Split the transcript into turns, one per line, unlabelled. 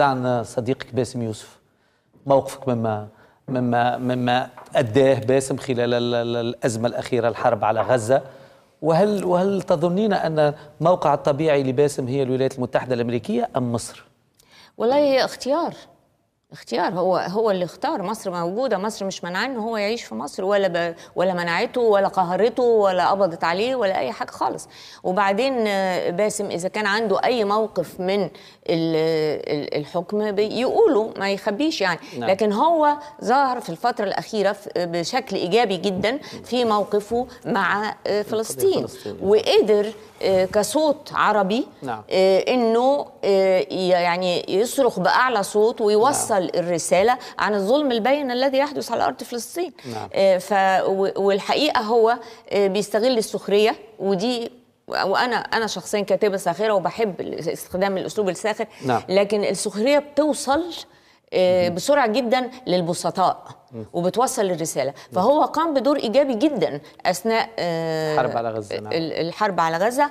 كده عن صديقك باسم يوسف موقفك مما مما مما أداه باسم خلال الأزمة الأخيرة الحرب على غزة وهل وهل تظنين أن موقع الطبيعي لباسم هي الولايات المتحدة الأمريكية أم مصر؟
والله اختيار اختيار هو هو اللي اختار مصر موجوده مصر مش منعاه ان هو يعيش في مصر ولا ب... ولا منعته ولا قهرته ولا قبضت عليه ولا اي حاجه خالص وبعدين آه، باسم اذا كان عنده اي موقف من الحكم بيقوله ما يخبيش يعني نعم. لكن هو ظهر في الفتره الاخيره بشكل ايجابي جدا في موقفه مع آه، فلسطين وقدر كصوت عربي نعم. آه، انه آه، يعني يصرخ باعلى صوت ويوصل نعم. الرساله عن الظلم البين الذي يحدث على ارض فلسطين نعم. آه، ف والحقيقه هو بيستغل السخريه ودي وانا انا شخصيا كاتبه ساخره وبحب استخدام الاسلوب الساخر نعم. لكن السخريه بتوصل آه، بسرعه جدا للبسطاء وبتوصل الرساله فهو قام بدور ايجابي جدا اثناء آه، الحرب على غزه نعم. الحرب على غزه